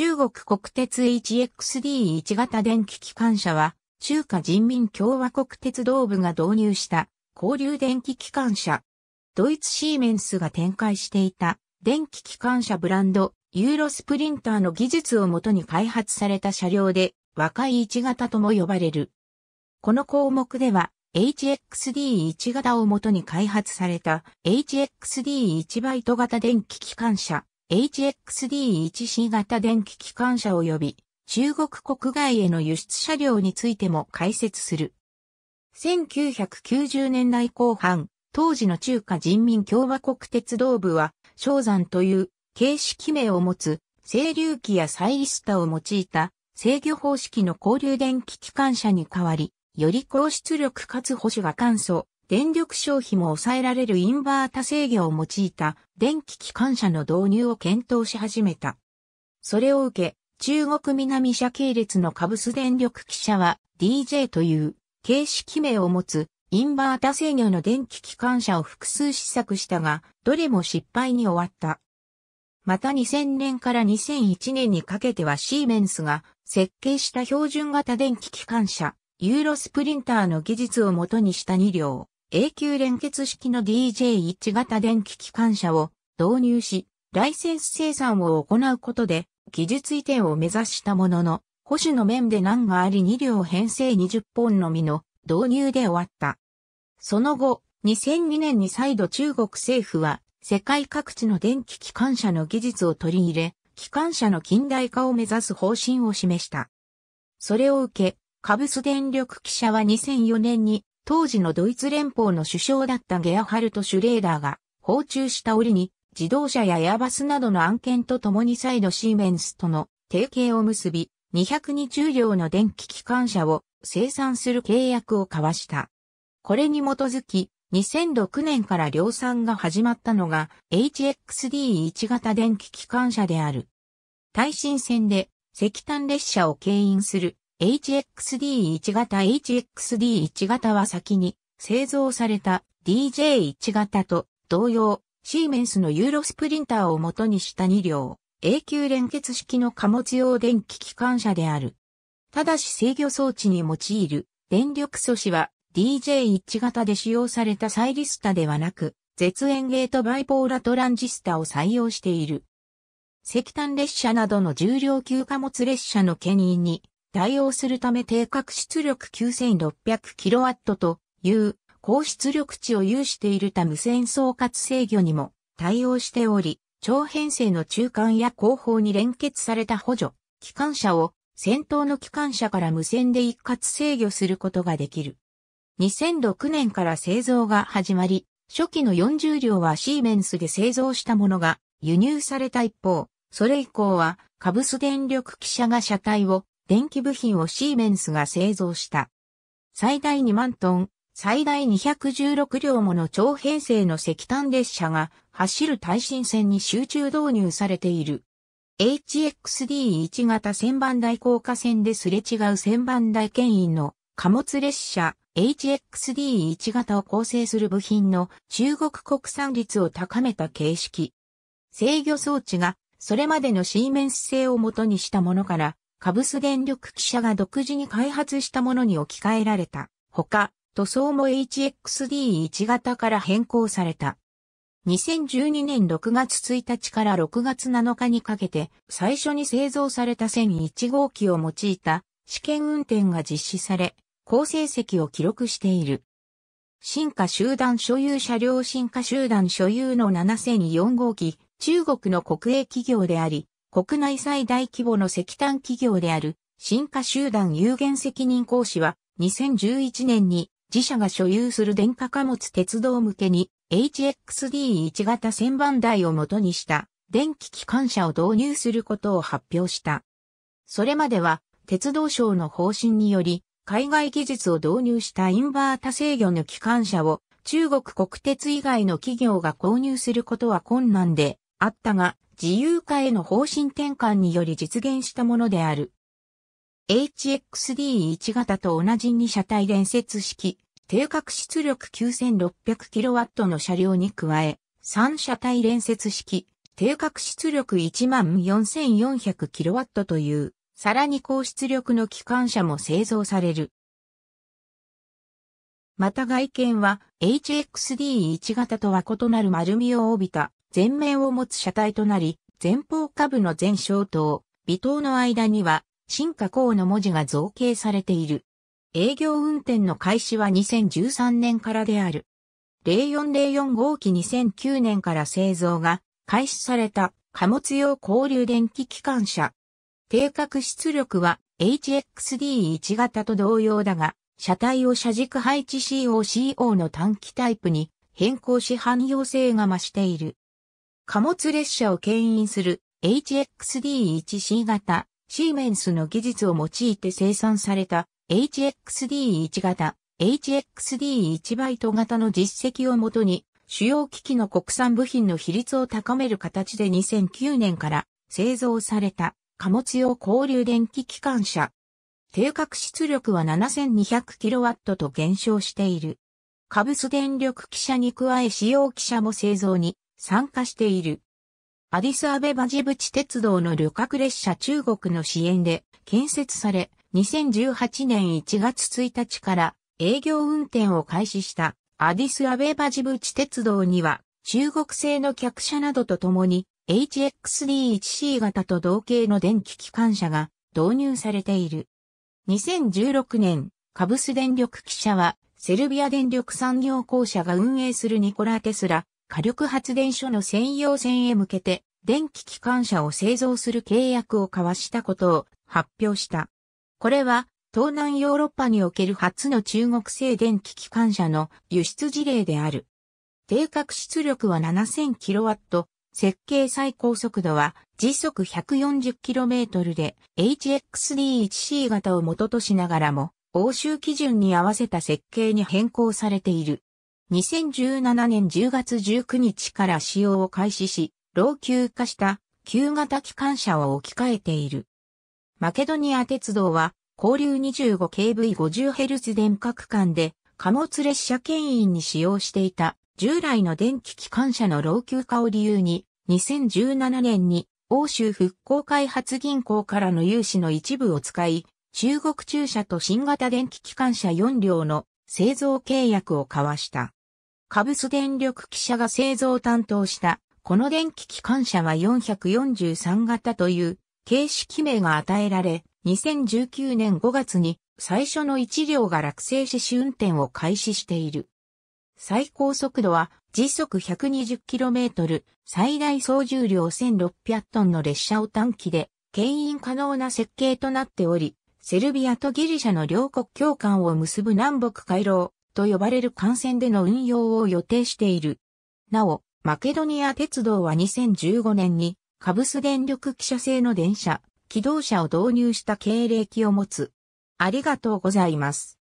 中国国鉄 h x d 1型電気機関車は、中華人民共和国鉄道部が導入した交流電気機関車。ドイツシーメンスが展開していた電気機関車ブランドユーロスプリンターの技術をもとに開発された車両で若い1型とも呼ばれる。この項目では HXD1 型をもとに開発された HXD1 バイト型電気機関車 HXD1C 型電気機関車及び中国国外への輸出車両についても解説する。1990年代後半、当時の中華人民共和国鉄道部は、昇山という形式名を持つ、清流機やサイリスタを用いた制御方式の交流電気機関車に代わり、より高出力かつ保守が簡素、電力消費も抑えられるインバータ制御を用いた電気機関車の導入を検討し始めた。それを受け、中国南社系列のカブス電力記者は DJ という形式名を持つインバータ制御の電気機関車を複数試作したが、どれも失敗に終わった。また2000年から2001年にかけてはシーメンスが設計した標準型電気機関車、ユーロスプリンターの技術をもとにした2両。永久連結式の DJ1 型電気機関車を導入し、ライセンス生産を行うことで、技術移転を目指したものの、保守の面で難があり2両編成20本のみの導入で終わった。その後、2002年に再度中国政府は、世界各地の電気機関車の技術を取り入れ、機関車の近代化を目指す方針を示した。それを受け、カブス電力記者は2004年に当時のドイツ連邦の首相だったゲアハルト・シュレーダーが訪中した折に自動車やエアバスなどの案件とともに再度シーメンスとの提携を結び220両の電気機関車を生産する契約を交わした。これに基づき2006年から量産が始まったのが HXD1 型電気機関車である。耐震線で石炭列車を牽引する HXD1 型 HXD1 型は先に製造された DJ1 型と同様、シーメンスのユーロスプリンターを元にした2両、永久連結式の貨物用電気機関車である。ただし制御装置に用いる電力素子は DJ1 型で使用されたサイリスタではなく、絶縁ゲートバイポーラトランジスタを採用している。石炭列車などの重量級貨物列車の牽引に対応するため定格出力 9600kW という高出力値を有しているた無線総括制御にも対応しており、長編成の中間や後方に連結された補助、機関車を先頭の機関車から無線で一括制御することができる。2006年から製造が始まり、初期の40両はシーメンスで製造したものが輸入された一方、それ以降は、カブス電力汽車が車体を電気部品をシーメンスが製造した。最大2万トン、最大216両もの長編成の石炭列車が走る耐震線に集中導入されている。HXD1 型旋盤台高架線ですれ違う旋盤台牽引の貨物列車 HXD1 型を構成する部品の中国国産率を高めた形式。制御装置がそれまでのシーメンス製を元にしたものからカブス電力記者が独自に開発したものに置き換えられた。ほか、塗装も HXD1 型から変更された。2012年6月1日から6月7日にかけて、最初に製造された1001号機を用いた試験運転が実施され、好成績を記録している。進化集団所有車両進化集団所有の7004号機、中国の国営企業であり、国内最大規模の石炭企業である、新化集団有限責任講師は、2011年に自社が所有する電化貨物鉄道向けに HXD1 型旋盤台を元にした電気機関車を導入することを発表した。それまでは鉄道省の方針により海外技術を導入したインバータ制御の機関車を中国国鉄以外の企業が購入することは困難であったが、自由化への方針転換により実現したものである。HXD1 型と同じ2車体連接式、定格出力 9600kW の車両に加え、3車体連接式、定格出力 14400kW という、さらに高出力の機関車も製造される。また外見は HXD1 型とは異なる丸みを帯びた前面を持つ車体となり、前方下部の前照灯、尾灯の間には、進化工の文字が造形されている。営業運転の開始は2013年からである。0404号機2009年から製造が開始された貨物用交流電気機関車。定格出力は HXD1 型と同様だが、車体を車軸配置 COCO の短期タイプに変更し汎用性が増している。貨物列車を牽引する HXD1C 型シーメンスの技術を用いて生産された HXD1 型 HXD1 バイト型の実績をもとに主要機器の国産部品の比率を高める形で2009年から製造された貨物用交流電気機関車。定格出力は 7200kW と減少している。カブス電力汽車に加え使用汽車も製造に参加している。アディスアベバジブチ鉄道の旅客列車中国の支援で建設され、2018年1月1日から営業運転を開始したアディスアベバジブチ鉄道には中国製の客車などとともに HXD1C 型と同型の電気機関車が導入されている。2016年、カブス電力記車はセルビア電力産業公社が運営するニコラ・テスラ火力発電所の専用線へ向けて電気機関車を製造する契約を交わしたことを発表した。これは東南ヨーロッパにおける初の中国製電気機関車の輸出事例である。定格出力は 7000kW、設計最高速度は時速 140km で HXD1C 型を元としながらも欧州基準に合わせた設計に変更されている。2017年10月19日から使用を開始し、老朽化した旧型機関車を置き換えている。マケドニア鉄道は、交流 25kV50Hz 電化区間で、貨物列車牽引に使用していた、従来の電気機関車の老朽化を理由に、2017年に欧州復興開発銀行からの融資の一部を使い、中国中車と新型電気機関車4両の製造契約を交わした。カブス電力記者が製造担当した、この電気機関車は443型という形式名が与えられ、2019年5月に最初の1両が落成し試運転を開始している。最高速度は時速 120km、最大総重量1600トンの列車を短期で、牽引可能な設計となっており、セルビアとギリシャの両国共感を結ぶ南北回廊、と呼ばれる幹線での運用を予定している。なお、マケドニア鉄道は2015年に、カブス電力汽車製の電車、機動車を導入した経歴を持つ。ありがとうございます。